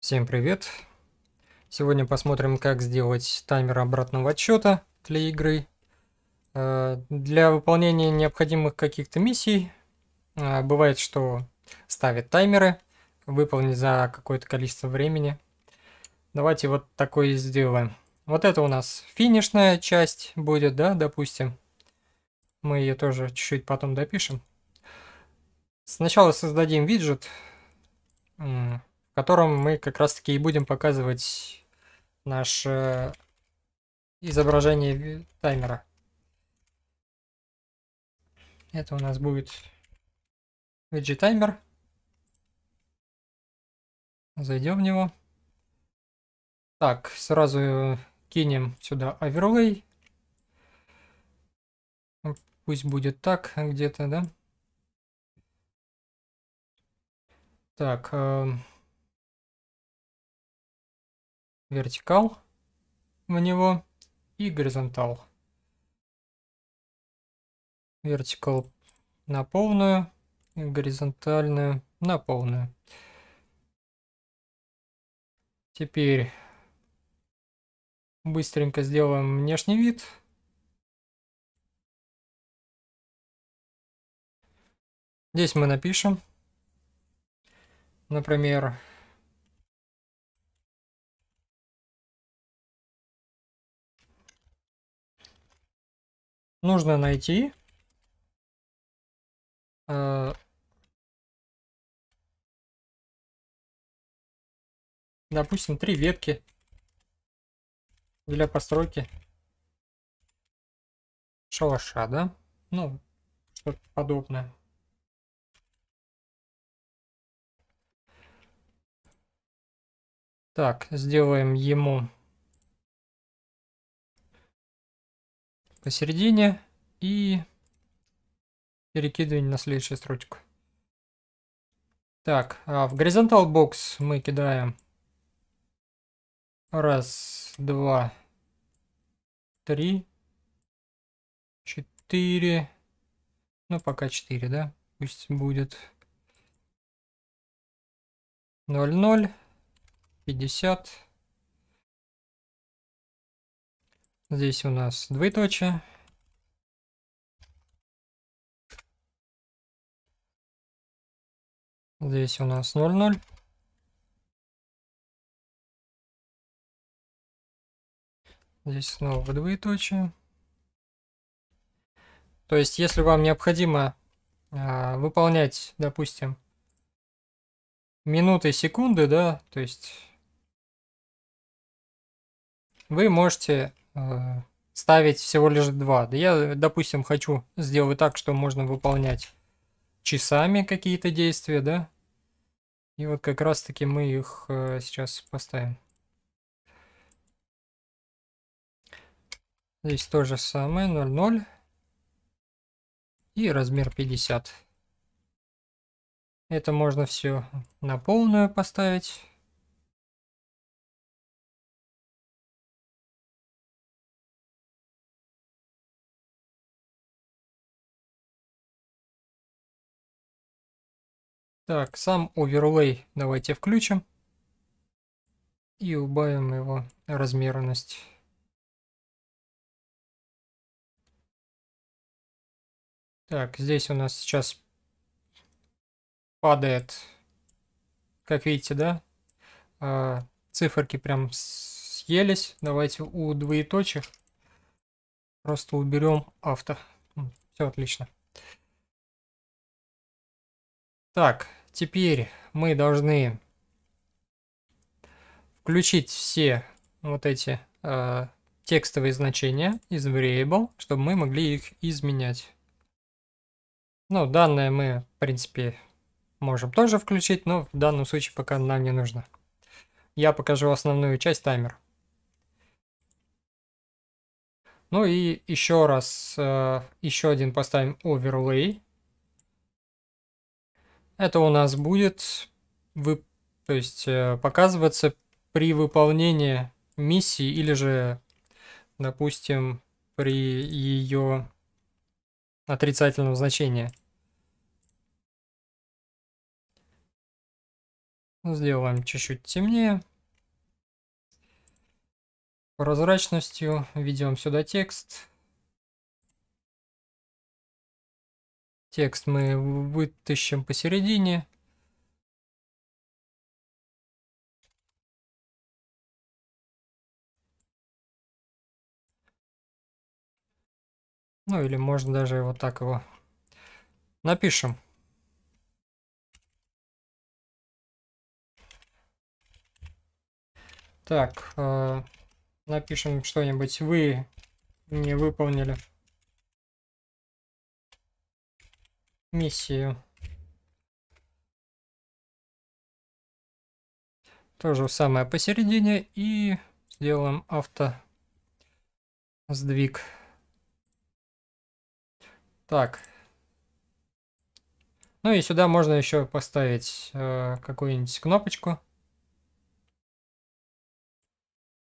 Всем привет! Сегодня посмотрим, как сделать таймер обратного отсчета для игры. Э, для выполнения необходимых каких-то миссий э, бывает, что ставят таймеры, выполнить за какое-то количество времени. Давайте вот такое сделаем. Вот это у нас финишная часть будет, да, допустим. Мы ее тоже чуть-чуть потом допишем. Сначала создадим виджет котором мы как раз таки и будем показывать наше изображение таймера. Это у нас будет VG таймер. Зайдем в него. Так, сразу кинем сюда оверлей. Ну, пусть будет так где-то, да? Так, эм, вертикал в него и горизонтал. Вертикал на полную, и горизонтальную на полную. Теперь быстренько сделаем внешний вид. Здесь мы напишем, например, нужно найти э, допустим три ветки для постройки шалаша да ну что-то подобное так сделаем ему посередине и перекидывание на следующую строчку. Так, а в горизонтал бокс мы кидаем раз, два, три, четыре, ну пока четыре, да, пусть будет ноль ноль пятьдесят Здесь у нас двоеточие. Здесь у нас 0,0. Здесь снова двоеточие. То есть, если вам необходимо э, выполнять, допустим, минуты, секунды, да, то есть вы можете Э, ставить всего лишь два. Да я, допустим, хочу сделать так, что можно выполнять часами какие-то действия, да? И вот как раз-таки мы их э, сейчас поставим. Здесь то же самое, 0,0. И размер 50. Это можно все на полную поставить. Так, сам оверлей давайте включим. И убавим его размерность. Так, здесь у нас сейчас падает, как видите, да? А, циферки прям съелись. Давайте у двоеточек просто уберем авто. Все отлично. Так, Теперь мы должны включить все вот эти э, текстовые значения из variable, чтобы мы могли их изменять. Ну, данные мы, в принципе, можем тоже включить, но в данном случае пока нам не нужно. Я покажу основную часть таймер. Ну и еще раз, э, еще один поставим overlay это у нас будет вы, то есть, э, показываться при выполнении миссии или же, допустим, при ее отрицательном значении. Сделаем чуть-чуть темнее. Прозрачностью Введем сюда текст. Текст мы вытащим посередине. Ну или можно даже вот так его напишем. Так, э, напишем что-нибудь. Вы не выполнили миссию. тоже самое посередине и сделаем авто сдвиг. Так. Ну и сюда можно еще поставить э, какую-нибудь кнопочку.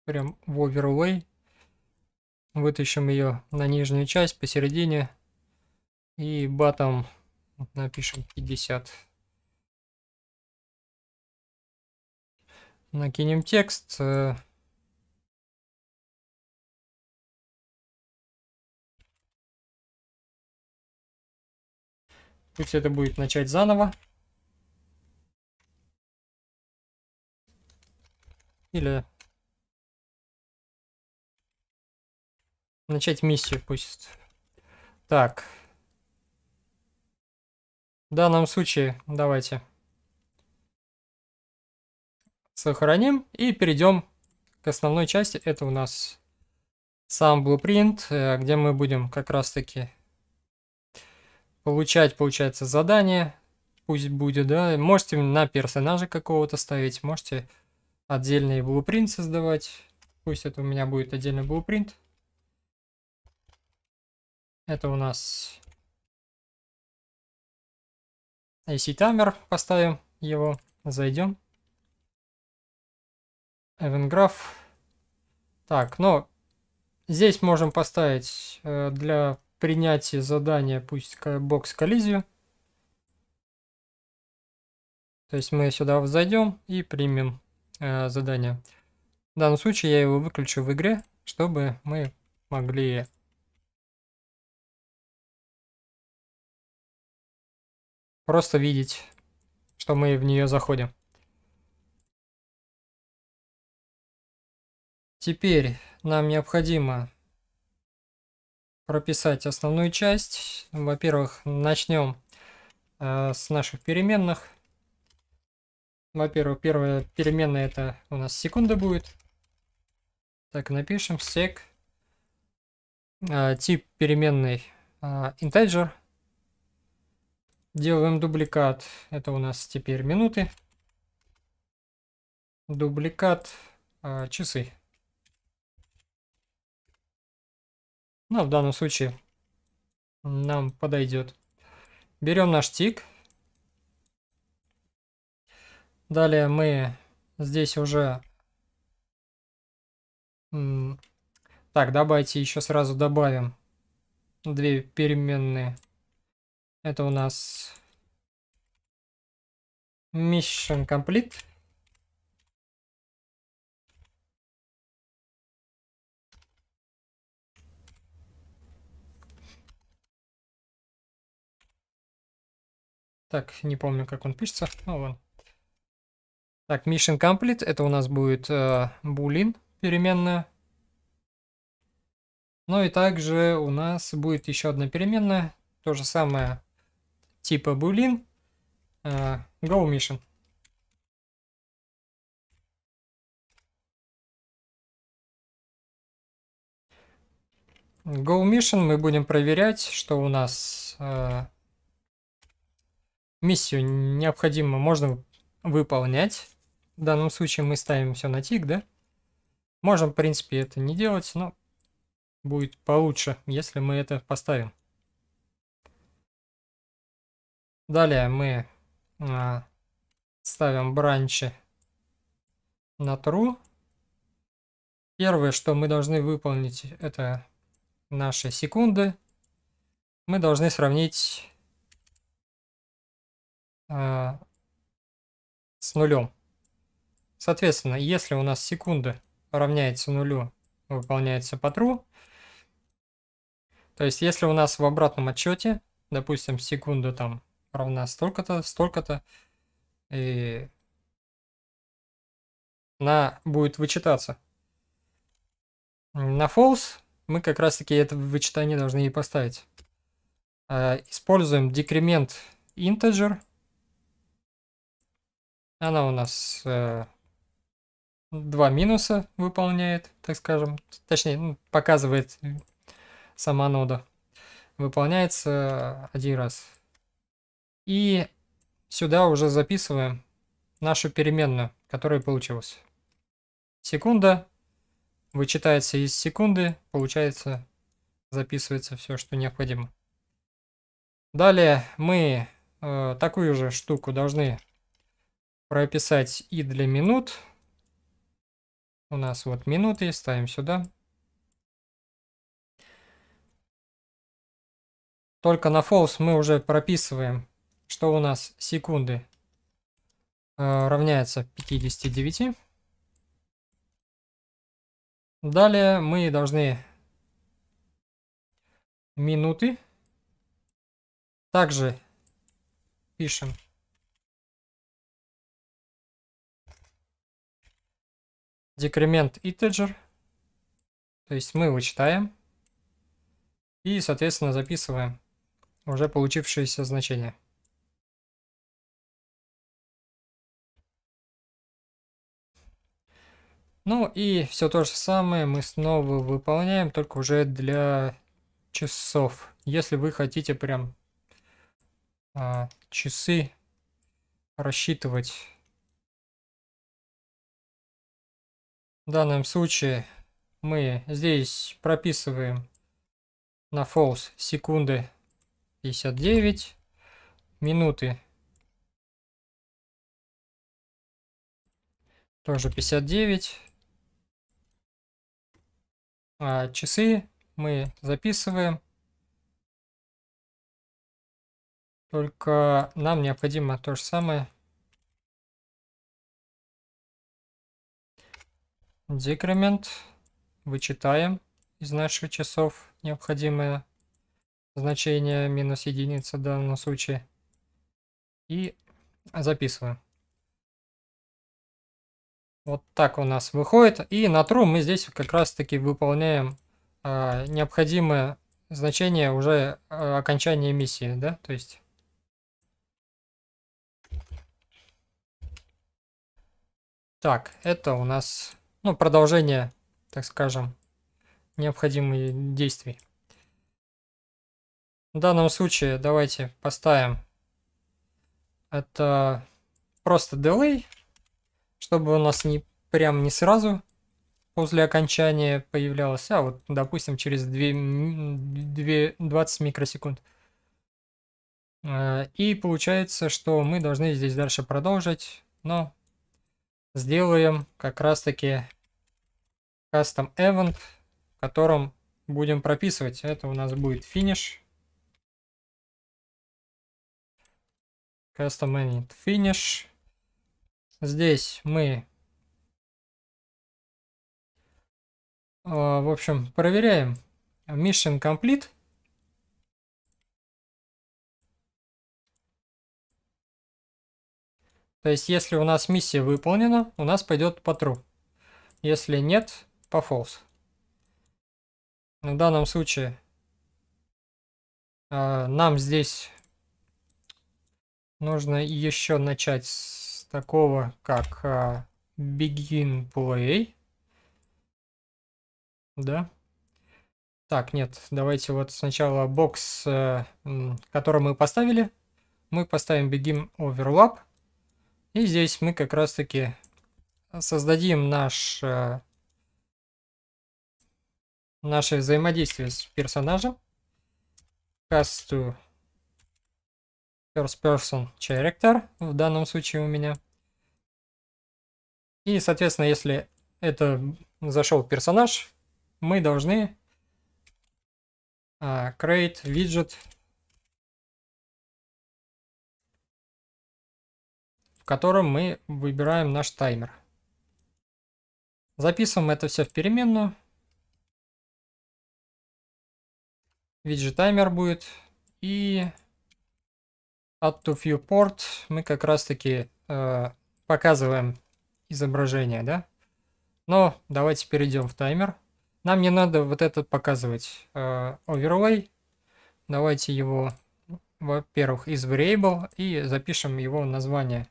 Прям в overlay. Вытащим ее на нижнюю часть посередине. И батом напишем 50 накинем текст э. пусть это будет начать заново или начать миссию пусть так в данном случае давайте сохраним и перейдем к основной части. Это у нас сам blueprint, э, где мы будем как раз таки получать, получается, задание. Пусть будет, да. Можете на персонажа какого-то ставить, можете отдельный blueprint создавать. Пусть это у меня будет отдельный blueprint. Это у нас AC а таймер поставим его, зайдем. Эвенграф. Так, но здесь можем поставить э, для принятия задания пусть бокс коллизию. То есть мы сюда зайдем и примем э, задание. В данном случае я его выключу в игре, чтобы мы могли Просто видеть, что мы в нее заходим. Теперь нам необходимо прописать основную часть. Во-первых, начнем э, с наших переменных. Во-первых, первая переменная это у нас секунда будет. Так, напишем sec. Э, тип переменной э, integer. Делаем дубликат. Это у нас теперь минуты. Дубликат э, часы. Ну, в данном случае нам подойдет. Берем наш тик. Далее мы здесь уже... Так, давайте еще сразу добавим две переменные это у нас Mission Complete. Так, не помню, как он пишется. Ну, вон. Так, Mission Complete. Это у нас будет э, Boolean переменная. Ну и также у нас будет еще одна переменная. То же самое типа Булин. Э, go Mission. Go Mission мы будем проверять, что у нас э, миссию необходимо можно выполнять. В данном случае мы ставим все на тик, да? Можем, в принципе, это не делать, но будет получше, если мы это поставим. Далее мы а, ставим бранчи на true. Первое, что мы должны выполнить, это наши секунды. Мы должны сравнить а, с нулем. Соответственно, если у нас секунда равняется нулю, выполняется по true. То есть, если у нас в обратном отчете, допустим, секунда там равна столько-то, столько-то. И она будет вычитаться. На false мы как раз таки это вычитание должны и поставить. А, используем decrement integer. Она у нас э, два минуса выполняет, так скажем. Точнее, ну, показывает сама нода. Выполняется один раз. И сюда уже записываем нашу переменную, которая получилась. Секунда вычитается из секунды, получается, записывается все, что необходимо. Далее мы э, такую же штуку должны прописать и для минут. У нас вот минуты, ставим сюда. Только на false мы уже прописываем что у нас секунды э, равняется 59. Далее мы должны минуты. Также пишем декремент integer. То есть мы вычитаем и, соответственно, записываем уже получившееся значение. Ну и все то же самое мы снова выполняем, только уже для часов. Если вы хотите прям а, часы рассчитывать. В данном случае мы здесь прописываем на false секунды 59, минуты тоже 59 а, часы мы записываем. Только нам необходимо то же самое. Декремент вычитаем из наших часов необходимое значение минус единица в данном случае и записываем. Вот так у нас выходит. И на true мы здесь как раз таки выполняем э, необходимое значение уже э, окончания миссии, да, то есть... Так, это у нас, ну, продолжение, так скажем, необходимых действий. В данном случае давайте поставим это просто delay чтобы у нас не прям не сразу после окончания появлялось, а вот, допустим, через 2, 2, 20 микросекунд. Э, и получается, что мы должны здесь дальше продолжить, но сделаем как раз-таки custom event, в котором будем прописывать. Это у нас будет finish. Custom event finish. Здесь мы, а, в общем, проверяем mission complete. То есть, если у нас миссия выполнена, у нас пойдет по true. Если нет, по false. В данном случае а, нам здесь нужно еще начать с такого, как а, begin play. Да. Так, нет, давайте вот сначала бокс, э, который мы поставили, мы поставим begin overlap. И здесь мы как раз-таки создадим наш, э, наше взаимодействие с персонажем. Cast to First Person Character в данном случае у меня. И, соответственно, если это зашел персонаж, мы должны uh, create widget, в котором мы выбираем наш таймер. Записываем это все в переменную. Виджет таймер будет. И Up to viewport мы как раз таки э, показываем изображение, да? Но давайте перейдем в таймер. Нам не надо вот этот показывать э, overlay. Давайте его, во-первых, из variable и запишем его название.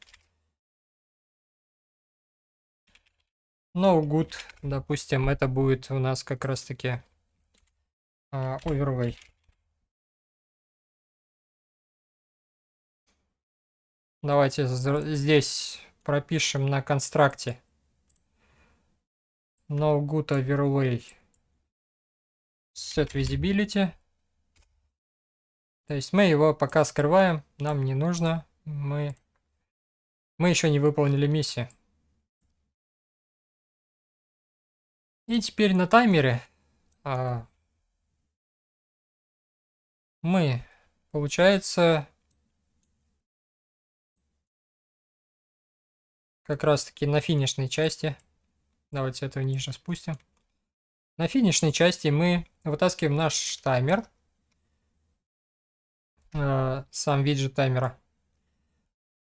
No good, допустим, это будет у нас как раз таки э, overlay. Давайте здесь пропишем на констракте. No good overlay. Set visibility. То есть мы его пока скрываем, нам не нужно. Мы, мы еще не выполнили миссию. И теперь на таймере а, мы, получается, как раз таки на финишной части. Давайте этого ниже спустим. На финишной части мы вытаскиваем наш таймер. Э, сам виджет таймера.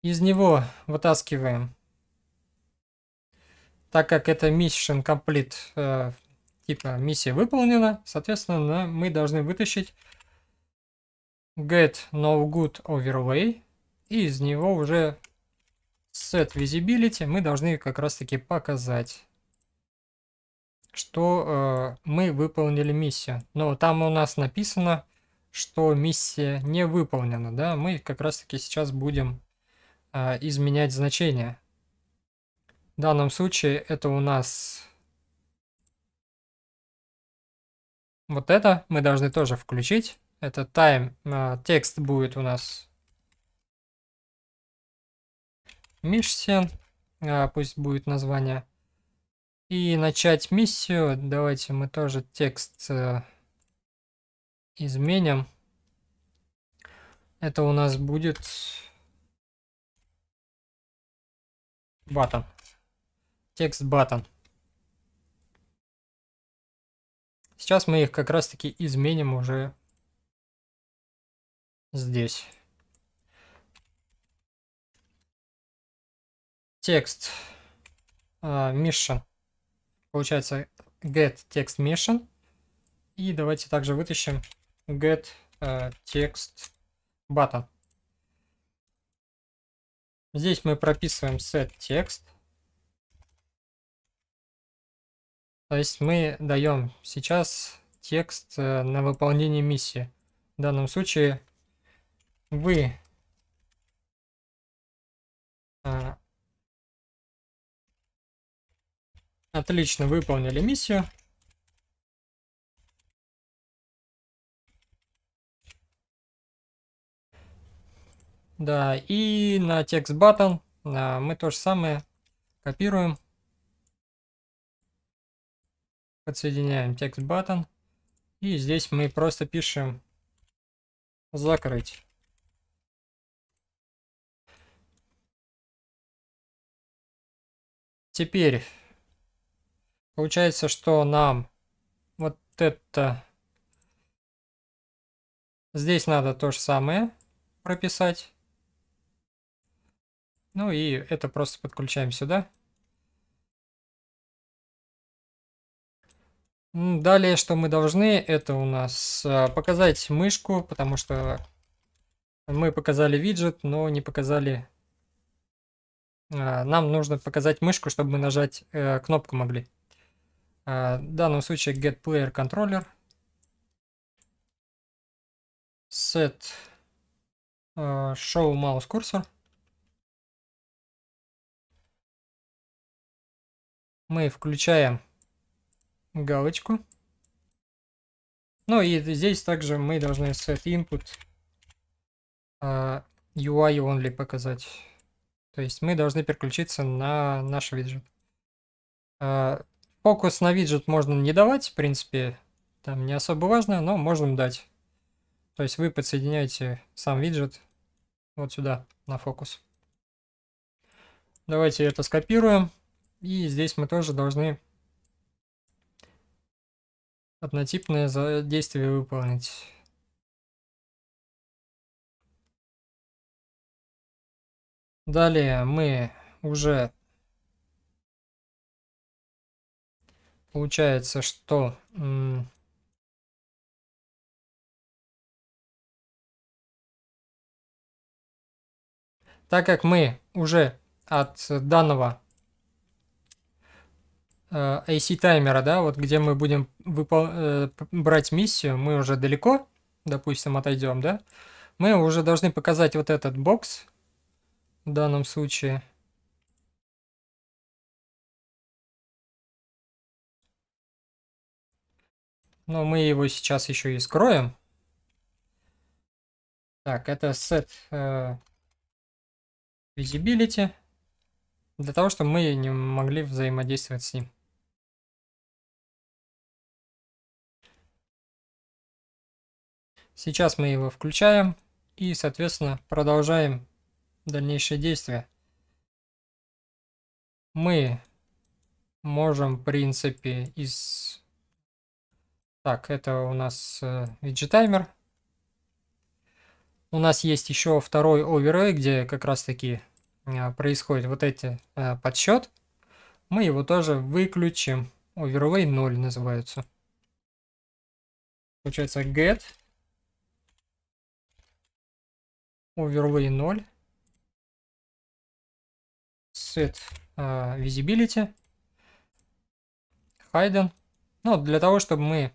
Из него вытаскиваем, так как это mission complete, э, типа миссия выполнена, соответственно, мы должны вытащить get no good overlay, и из него уже set visibility мы должны как раз таки показать, что э, мы выполнили миссию. Но там у нас написано, что миссия не выполнена, да, мы как раз таки сейчас будем э, изменять значение. В данном случае это у нас вот это мы должны тоже включить. Это time, э, текст будет у нас мишсе, а, пусть будет название. И начать миссию. Давайте мы тоже текст а, изменим. Это у нас будет батон. Текст батон. Сейчас мы их как раз таки изменим уже здесь. текст uh, mission. Получается get текст mission. И давайте также вытащим get а, текст text button. Здесь мы прописываем set текст. То есть мы даем сейчас текст э, на выполнение миссии. В данном случае вы а, Отлично, выполнили миссию. Да, и на текст батон да, мы то же самое копируем. Подсоединяем текст батон, И здесь мы просто пишем закрыть. Теперь Получается, что нам вот это... Здесь надо то же самое прописать. Ну и это просто подключаем сюда. Далее, что мы должны, это у нас э, показать мышку, потому что мы показали виджет, но не показали... Э, нам нужно показать мышку, чтобы мы нажать э, кнопку могли. А, в данном случае get player controller Set а, show mouse cursor. Мы включаем галочку. Ну и здесь также мы должны set input а, UI only показать. То есть мы должны переключиться на наш виджет. Фокус на виджет можно не давать, в принципе, там не особо важно, но можем дать. То есть вы подсоединяете сам виджет вот сюда, на фокус. Давайте это скопируем. И здесь мы тоже должны однотипное действие выполнить. Далее мы уже Получается, что... Так как мы уже от данного э, AC таймера, да, вот где мы будем выпол... Э, брать миссию, мы уже далеко, допустим, отойдем, да, мы уже должны показать вот этот бокс в данном случае – Но ну, мы его сейчас еще и скроем. Так, это set э, visibility. Для того, чтобы мы не могли взаимодействовать с ним. Сейчас мы его включаем и, соответственно, продолжаем дальнейшие действия. Мы можем, в принципе, из так, это у нас э, VG У нас есть еще второй оверлей, где как раз таки э, происходит вот эти э, подсчет. Мы его тоже выключим. Оверлей 0 называется. Получается get оверлей 0 set uh, visibility hidden. Ну, для того, чтобы мы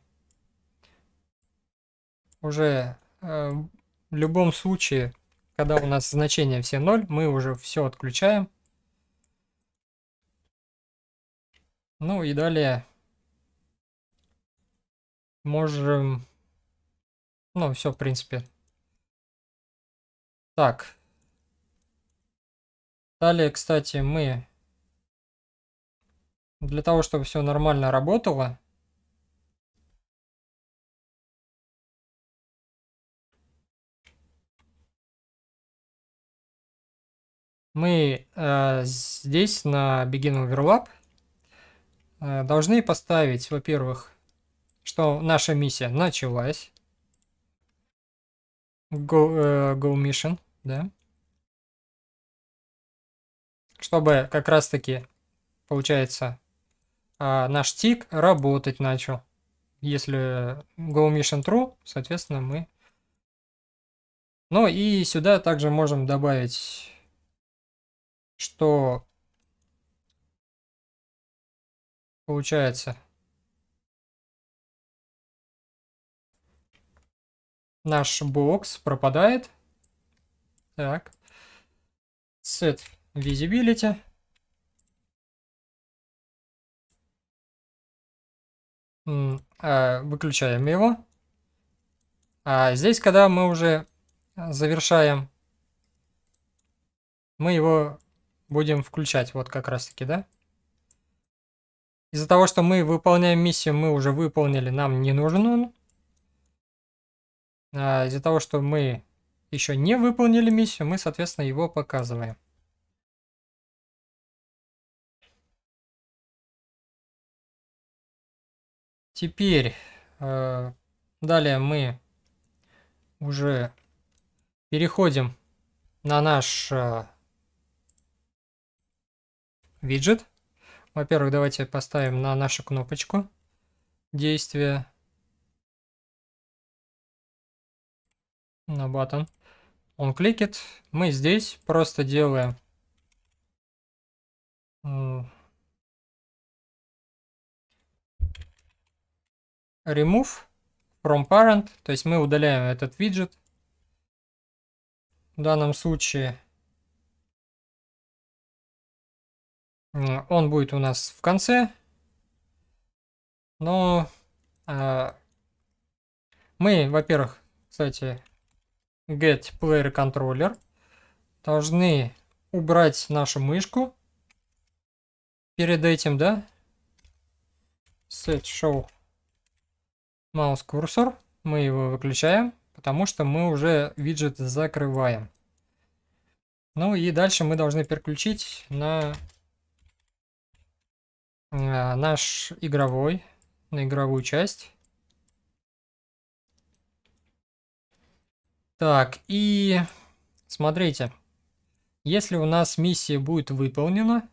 уже э, в любом случае, когда у нас значения все 0, мы уже все отключаем. Ну и далее можем... Ну, все, в принципе. Так. Далее, кстати, мы... Для того, чтобы все нормально работало, мы э, здесь на Begin Overlap э, должны поставить, во-первых, что наша миссия началась. Go, э, go Mission, да. Чтобы как раз-таки, получается, э, наш тик работать начал. Если Go Mission True, соответственно, мы... Ну и сюда также можем добавить что получается наш бокс пропадает. Так. Set visibility. А, выключаем его. А здесь, когда мы уже а, завершаем, мы его будем включать вот как раз таки, да? Из-за того, что мы выполняем миссию, мы уже выполнили, нам не нужен он. А из-за того, что мы еще не выполнили миссию, мы, соответственно, его показываем. Теперь, э, далее мы уже переходим на наш э, виджет. Во-первых, давайте поставим на нашу кнопочку действие на батон. Он кликит. Мы здесь просто делаем remove from parent, то есть мы удаляем этот виджет. В данном случае Э, он будет у нас в конце. Но э, мы, во-первых, кстати, get player controller должны убрать нашу мышку перед этим, да? Set show mouse cursor. Мы его выключаем, потому что мы уже виджет закрываем. Ну и дальше мы должны переключить на а, наш игровой, на игровую часть. Так, и смотрите, если у нас миссия будет выполнена,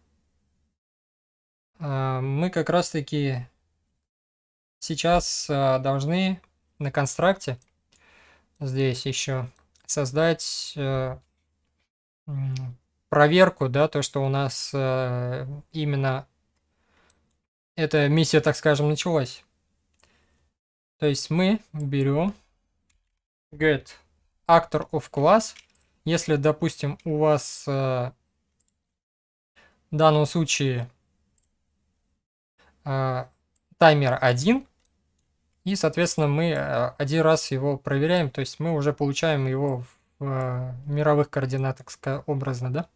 а, мы как раз-таки сейчас а, должны на констракте здесь еще создать э, проверку, да, то, что у нас э, именно эта миссия, так скажем, началась. То есть мы берем get actor of class. Если, допустим, у вас э, в данном случае э, таймер 1, и, соответственно, мы э, один раз его проверяем, то есть мы уже получаем его в, в э, мировых координатах образно, да?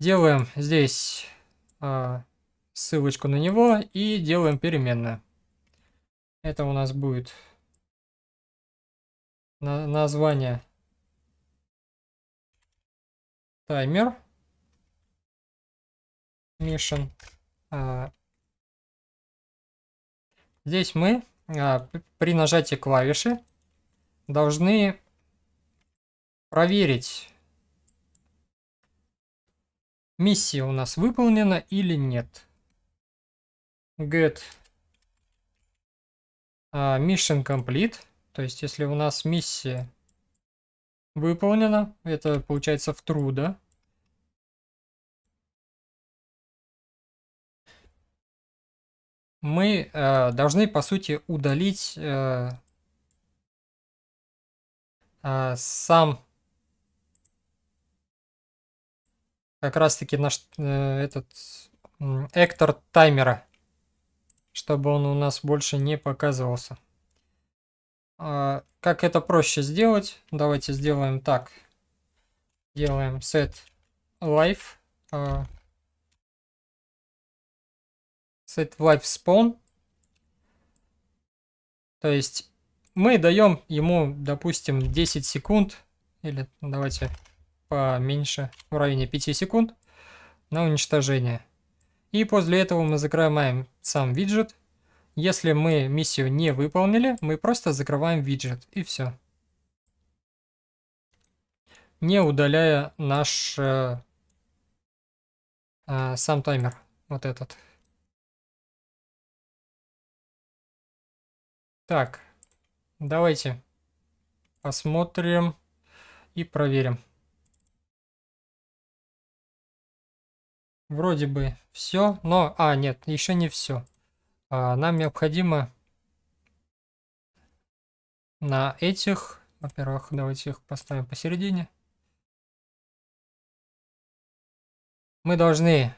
Делаем здесь э, ссылочку на него и делаем переменную. Это у нас будет на название таймер mission. А, здесь мы а, при нажатии клавиши должны проверить, миссия у нас выполнена или нет get а, mission complete. То есть, если у нас миссия выполнена, это получается в true, да? Мы э, должны, по сути, удалить э, э, сам как раз-таки наш э, этот э, эктор таймера чтобы он у нас больше не показывался. А, как это проще сделать? Давайте сделаем так. Делаем set life. А, set life spawn. То есть мы даем ему, допустим, 10 секунд, или давайте поменьше, в районе 5 секунд на уничтожение. И после этого мы закрываем сам виджет. Если мы миссию не выполнили, мы просто закрываем виджет и все. Не удаляя наш э, э, сам таймер, вот этот. Так, давайте посмотрим и проверим. Вроде бы все, но... А, нет, еще не все. А, нам необходимо на этих... Во-первых, давайте их поставим посередине. Мы должны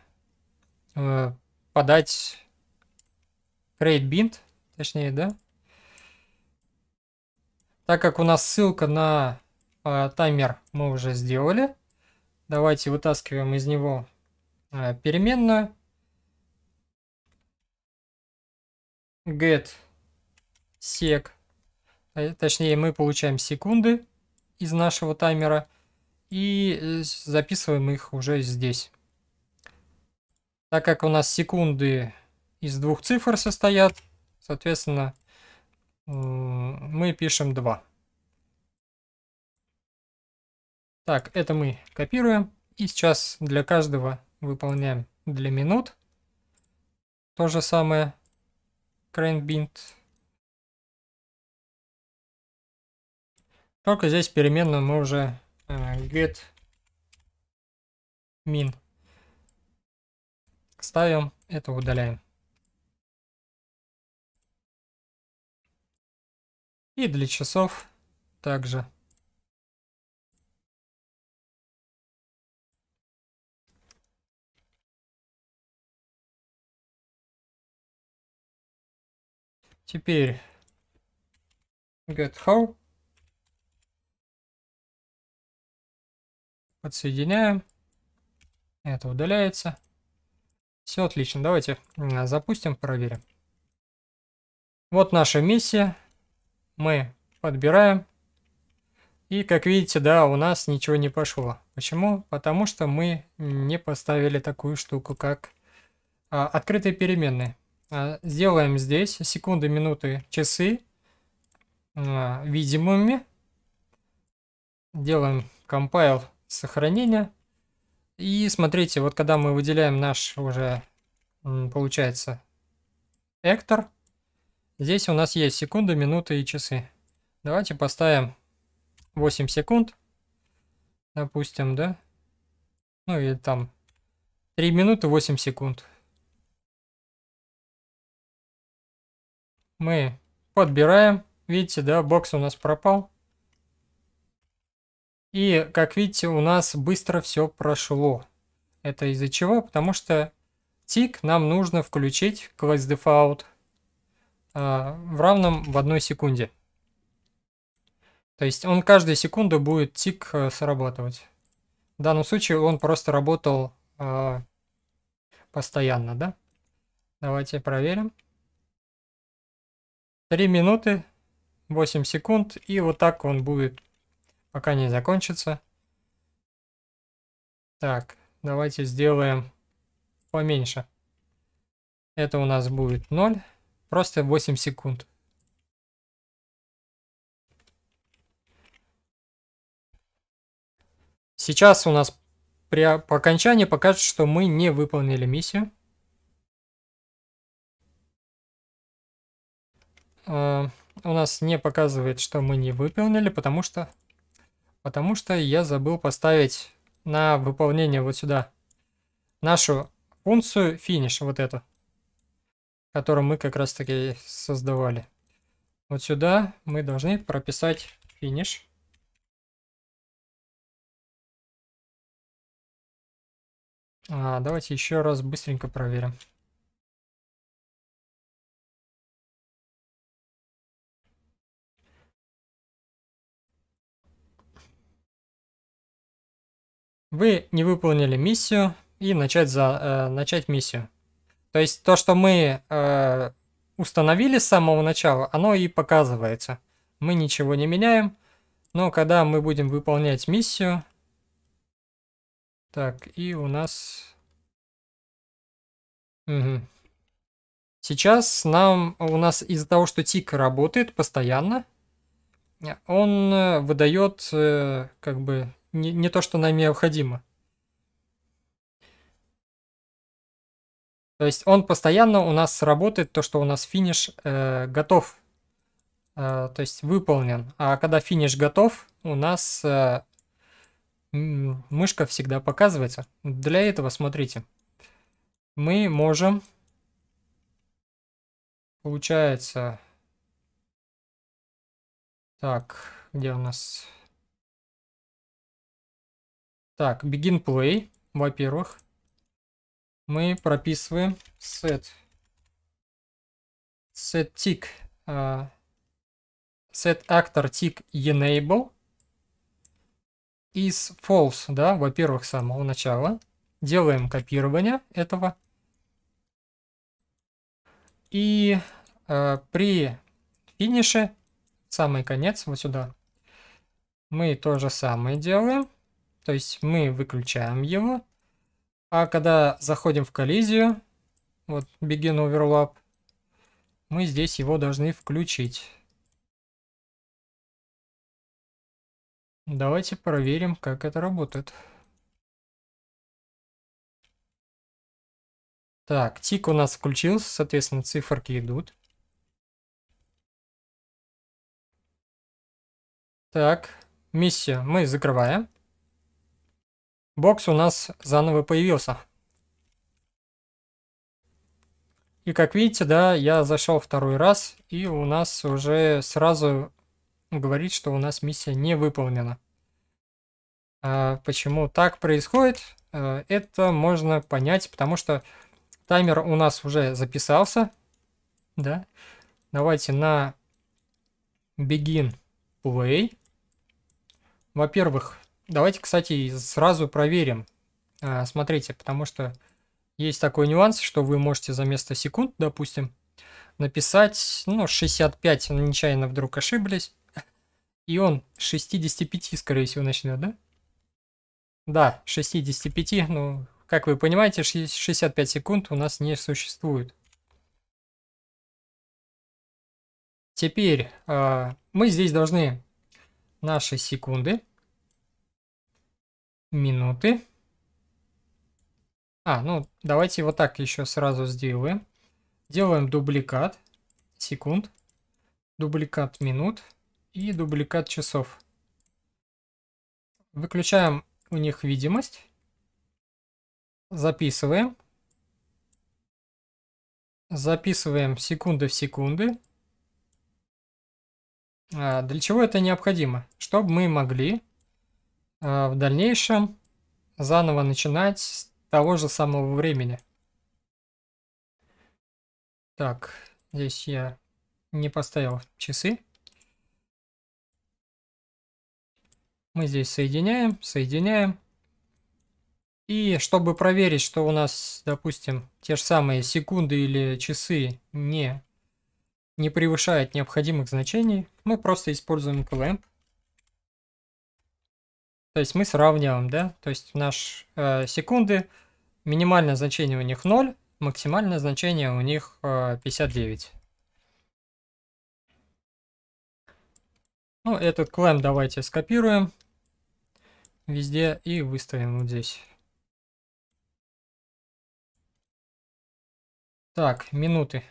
э, подать create bind, точнее, да? Так как у нас ссылка на э, таймер мы уже сделали, давайте вытаскиваем из него а, переменную get sec, а, точнее мы получаем секунды из нашего таймера и э, записываем их уже здесь. Так как у нас секунды из двух цифр состоят, соответственно, мы пишем 2. Так, это мы копируем. И сейчас для каждого выполняем для минут. То же самое crankbind. Только здесь переменную мы уже э, get min ставим, это удаляем. И для часов также. Теперь get how. Подсоединяем. Это удаляется. Все отлично. Давайте запустим, проверим. Вот наша миссия. Мы подбираем. И как видите, да, у нас ничего не пошло. Почему? Потому что мы не поставили такую штуку, как а, открытые переменные. А, сделаем здесь секунды, минуты, часы а, видимыми. Делаем compile сохранение. И смотрите, вот когда мы выделяем наш уже, получается, эктор, здесь у нас есть секунды, минуты и часы. Давайте поставим 8 секунд, допустим, да? Ну и там 3 минуты 8 секунд. мы подбираем. Видите, да, бокс у нас пропал. И, как видите, у нас быстро все прошло. Это из-за чего? Потому что тик нам нужно включить класс default а, в равном в одной секунде. То есть он каждую секунду будет тик а, срабатывать. В данном случае он просто работал а, постоянно, да? Давайте проверим. 3 минуты 8 секунд, и вот так он будет, пока не закончится. Так, давайте сделаем поменьше. Это у нас будет 0, просто 8 секунд. Сейчас у нас при, по окончании покажет, что мы не выполнили миссию. Э, у нас не показывает, что мы не выполнили, потому что, потому что я забыл поставить на выполнение вот сюда нашу функцию финиш, вот эту, которую мы как раз таки создавали. Вот сюда мы должны прописать финиш. А, давайте еще раз быстренько проверим. Вы не выполнили миссию и начать, за, э, начать миссию. То есть то, что мы э, установили с самого начала, оно и показывается. Мы ничего не меняем, но когда мы будем выполнять миссию... Так, и у нас... Угу. Сейчас нам, у нас из-за того, что тик работает постоянно, он э, выдает э, как бы не, не то, что нам необходимо. То есть он постоянно у нас работает, то, что у нас финиш э, готов, э, то есть выполнен. А когда финиш готов, у нас э, мышка всегда показывается. Для этого, смотрите, мы можем, получается, так, где у нас так, begin play, во-первых. Мы прописываем set. Set tick. Uh, set actor tick enable. Is false, да, во-первых, с самого начала. Делаем копирование этого. И э, при финише, самый конец, вот сюда, мы то же самое делаем. То есть мы выключаем его. А когда заходим в коллизию, вот begin overlap, мы здесь его должны включить. Давайте проверим, как это работает. Так, тик у нас включился, соответственно, циферки идут. Так, миссия мы закрываем бокс у нас заново появился. И как видите, да, я зашел второй раз, и у нас уже сразу говорит, что у нас миссия не выполнена. А почему так происходит, э, это можно понять, потому что таймер у нас уже записался. Да. Давайте на begin play. Во-первых, Давайте, кстати, сразу проверим. А, смотрите, потому что есть такой нюанс, что вы можете за место секунд, допустим, написать, ну, 65, нечаянно вдруг ошиблись. И он 65, скорее всего, начнет, да? Да, 65, ну, как вы понимаете, 65 секунд у нас не существует. Теперь э, мы здесь должны наши секунды минуты. А, ну давайте вот так еще сразу сделаем. Делаем дубликат секунд, дубликат минут и дубликат часов. Выключаем у них видимость. Записываем. Записываем секунды в секунды. А для чего это необходимо? Чтобы мы могли а, в дальнейшем заново начинать с того же самого времени. Так, здесь я не поставил часы. Мы здесь соединяем, соединяем. И чтобы проверить, что у нас, допустим, те же самые секунды или часы не, не превышают необходимых значений, мы просто используем clamp. То есть мы сравниваем, да, то есть наши э, секунды, минимальное значение у них 0, максимальное значение у них э, 59. Ну, этот клэм давайте скопируем везде и выставим вот здесь. Так, минуты.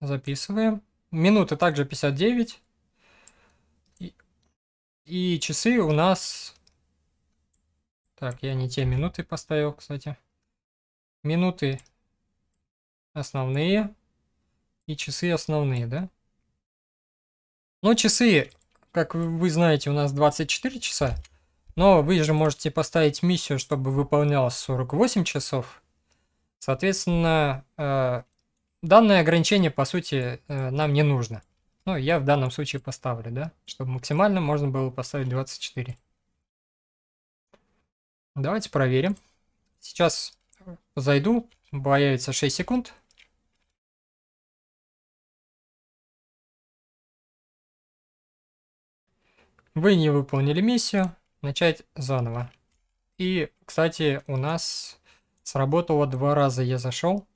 Записываем. Минуты также 59. И часы у нас... Так, я не те минуты поставил, кстати. Минуты основные и часы основные, да? Но ну, часы, как вы знаете, у нас 24 часа. Но вы же можете поставить миссию, чтобы выполнялось 48 часов. Соответственно, э, данное ограничение, по сути, э, нам не нужно. Ну, я в данном случае поставлю, да? Чтобы максимально можно было поставить 24. Давайте проверим. Сейчас зайду, появится 6 секунд. Вы не выполнили миссию, начать заново. И, кстати, у нас сработало два раза я зашел,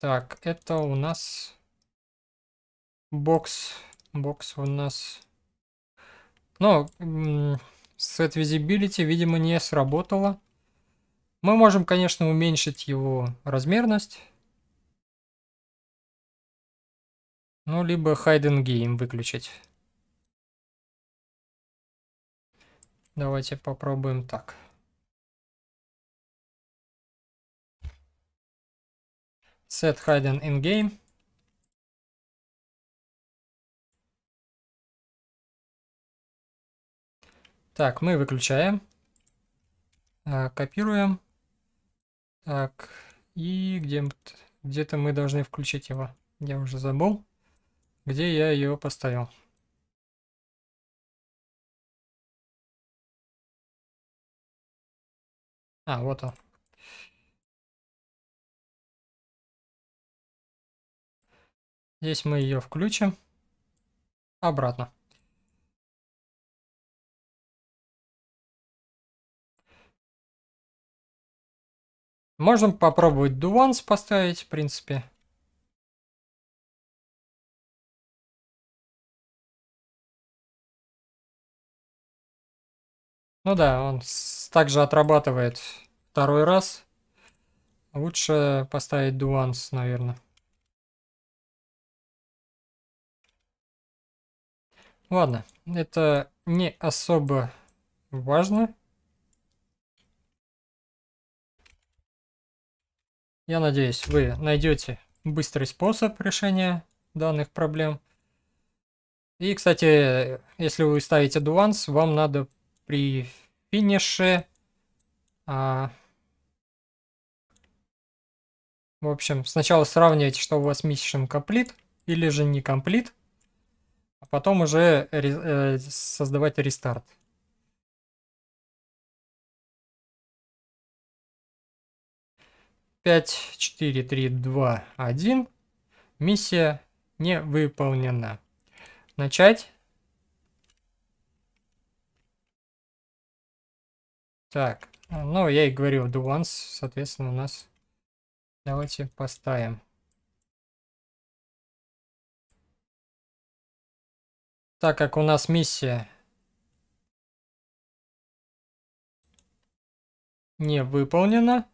Так, это у нас бокс. Бокс у нас... Ну, set visibility, видимо, не сработало. Мы можем, конечно, уменьшить его размерность. Ну, либо hide game выключить. Давайте попробуем так. set hiding in game. Так, мы выключаем. А, копируем. Так, и где-то где, где мы должны включить его. Я уже забыл, где я ее поставил. А, вот он. Здесь мы ее включим обратно. Можно попробовать дуанс поставить, в принципе. Ну да, он также отрабатывает второй раз. Лучше поставить дуанс, наверное. Ладно, это не особо важно. Я надеюсь, вы найдете быстрый способ решения данных проблем. И, кстати, если вы ставите дуанс, вам надо при финише... А, в общем, сначала сравнивать, что у вас mission complete или же не complete. Потом уже э, э, создавать рестарт. Пять, четыре, три, два, один. Миссия не выполнена. Начать. Так, ну я и говорил, do once, соответственно, у нас давайте поставим Так как у нас миссия не выполнена.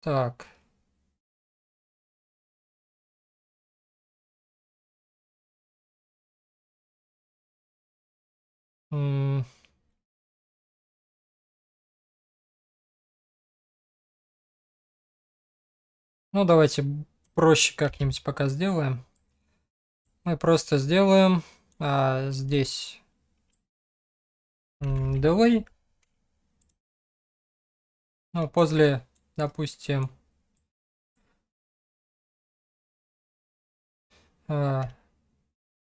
Так. ну, давайте проще как-нибудь пока сделаем. Мы просто сделаем а, здесь delay. Ну, после, допустим, а,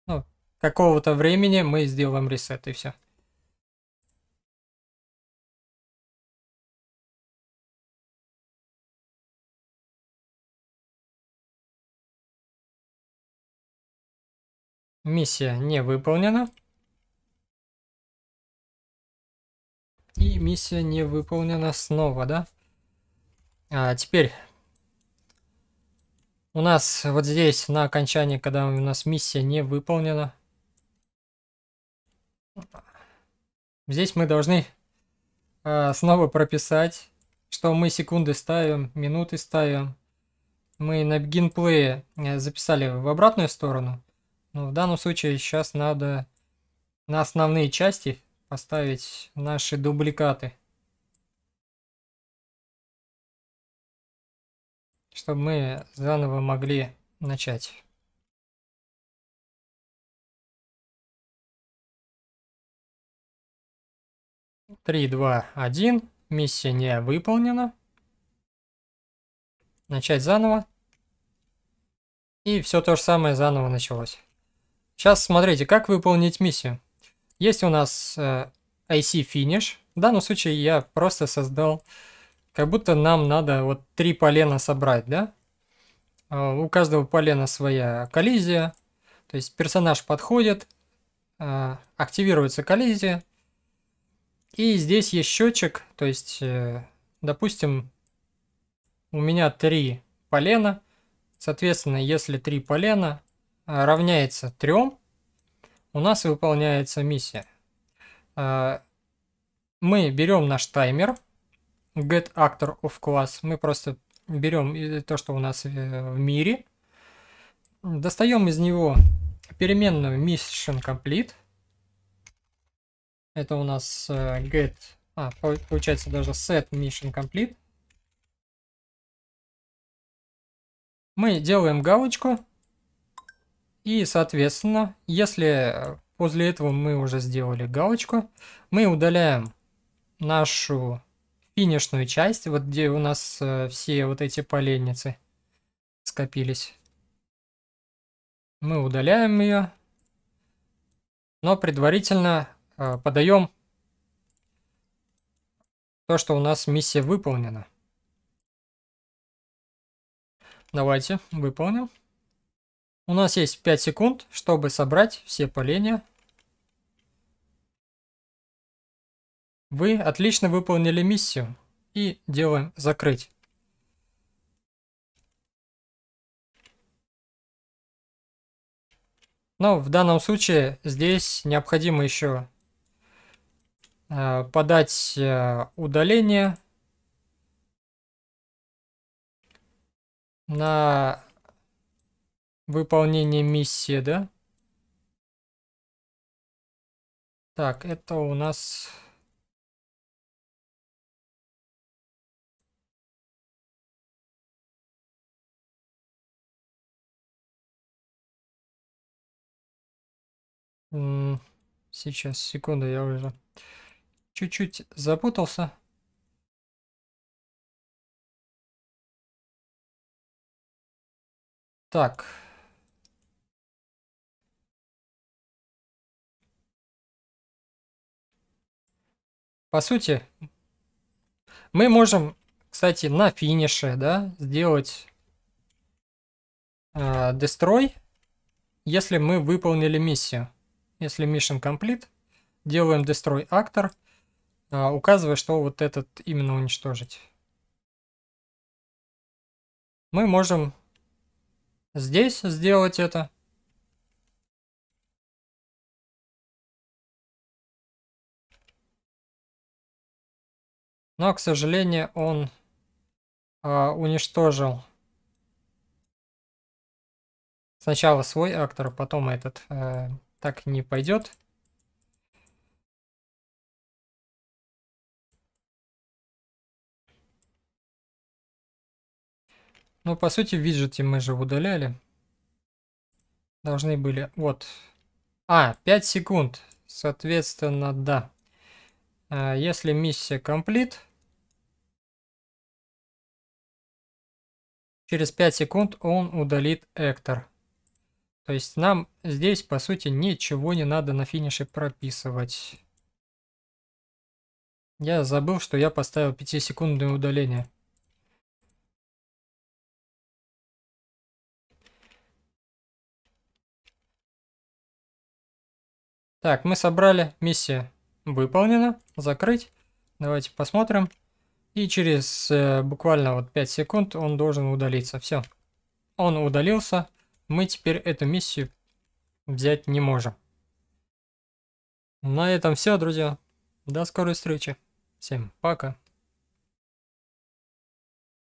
ну, какого-то времени мы сделаем ресет и все. Миссия не выполнена. И миссия не выполнена снова, да? А, теперь у нас вот здесь на окончании, когда у нас миссия не выполнена, здесь мы должны а, снова прописать, что мы секунды ставим, минуты ставим. Мы на begin play э, записали в обратную сторону, но ну, в данном случае сейчас надо на основные части поставить наши дубликаты. Чтобы мы заново могли начать. Три, два, один. Миссия не выполнена. Начать заново. И все то же самое заново началось. Сейчас смотрите, как выполнить миссию. Есть у нас э, IC Finish. В данном случае я просто создал, как будто нам надо вот три полена собрать, да? Э, у каждого полена своя коллизия. То есть персонаж подходит, э, активируется коллизия. И здесь есть счетчик, то есть, э, допустим, у меня три полена. Соответственно, если три полена, а, равняется 3, у нас выполняется миссия. А, мы берем наш таймер, get actor of class, мы просто берем то, что у нас э, в мире, достаем из него переменную mission complete, это у нас э, get, а, получается даже set mission complete. Мы делаем галочку, и, соответственно, если э, после этого мы уже сделали галочку, мы удаляем нашу финишную часть, вот где у нас э, все вот эти поленницы скопились. Мы удаляем ее, но предварительно э, подаем то, что у нас миссия выполнена. Давайте выполним. У нас есть 5 секунд, чтобы собрать все поленья. Вы отлично выполнили миссию и делаем закрыть. Но в данном случае здесь необходимо еще э, подать э, удаление на Выполнение миссии, да? Так, это у нас... Сейчас, секунду, я уже чуть-чуть запутался. Так. По сути, мы можем, кстати, на финише, да, сделать э, а, дестрой, если мы выполнили миссию. Если mission complete, делаем destroy actor, э, указывая, что вот этот именно уничтожить. Мы можем здесь сделать это. Но, к сожалению, он а, уничтожил сначала свой актор, а потом этот. А, так не пойдет. Ну, по сути, виджеты мы же удаляли. Должны были... Вот. А, 5 секунд. Соответственно, да. А, если миссия комплит, через 5 секунд он удалит Эктор. То есть нам здесь, по сути, ничего не надо на финише прописывать. Я забыл, что я поставил 5-секундное удаление. Так, мы собрали миссию. Выполнено. Закрыть. Давайте посмотрим. И через э, буквально вот 5 секунд он должен удалиться. Все. Он удалился. Мы теперь эту миссию взять не можем. На этом все, друзья. До скорой встречи. Всем пока.